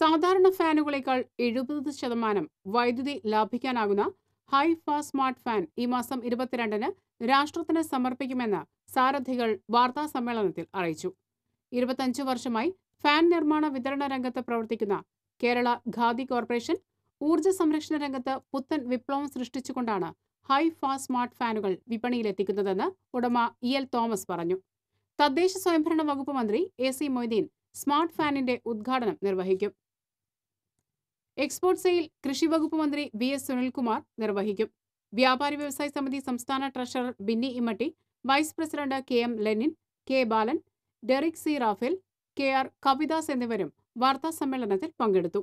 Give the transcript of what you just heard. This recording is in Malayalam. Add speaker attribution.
Speaker 1: സാധാരണ ഫാനുകളേക്കാൾ എഴുപത് ശതമാനം വൈദ്യുതി ലാഭിക്കാനാകുന്ന ഹൈ ഫാ സ്മാർട്ട് ഫാൻ ഈ മാസം ഇരുപത്തിരണ്ടിന് രാഷ്ട്രത്തിന് സമർപ്പിക്കുമെന്ന് സാരഥികൾ വാർത്താ സമ്മേളനത്തിൽ അറിയിച്ചു ഇരുപത്തഞ്ച് വർഷമായി ഫാൻ നിർമ്മാണ വിതരണ രംഗത്ത് പ്രവർത്തിക്കുന്ന കേരള ഖാദി കോർപ്പറേഷൻ ഊർജ്ജ സംരക്ഷണ രംഗത്ത് പുത്തൻ വിപ്ലവം സൃഷ്ടിച്ചുകൊണ്ടാണ് ഹൈ ഫാ സ്മാർട്ട് ഫാനുകൾ വിപണിയിലെത്തിക്കുന്നതെന്ന് ഉടമ ഇ എൽ തോമസ് പറഞ്ഞു തദ്ദേശ സ്വയംഭരണ വകുപ്പ് മന്ത്രി എ സി മൊയ്തീൻ സ്മാർട്ട് ഫാനിന്റെ ഉദ്ഘാടനം നിർവഹിക്കും എക്സ്പോർട്ട് സെയിൽ കൃഷി വകുപ്പ് മന്ത്രി വി എസ് സുനിൽകുമാർ നിർവഹിക്കും വ്യാപാരി വ്യവസായ സമിതി സംസ്ഥാന treasurer Binny Immatty vice president K M Lenin K Balan Derick C Raphael K R Kavidas എന്നിവരും വാർത്താ സമ്മേളനത്തിൽ പങ്കെടുത്തു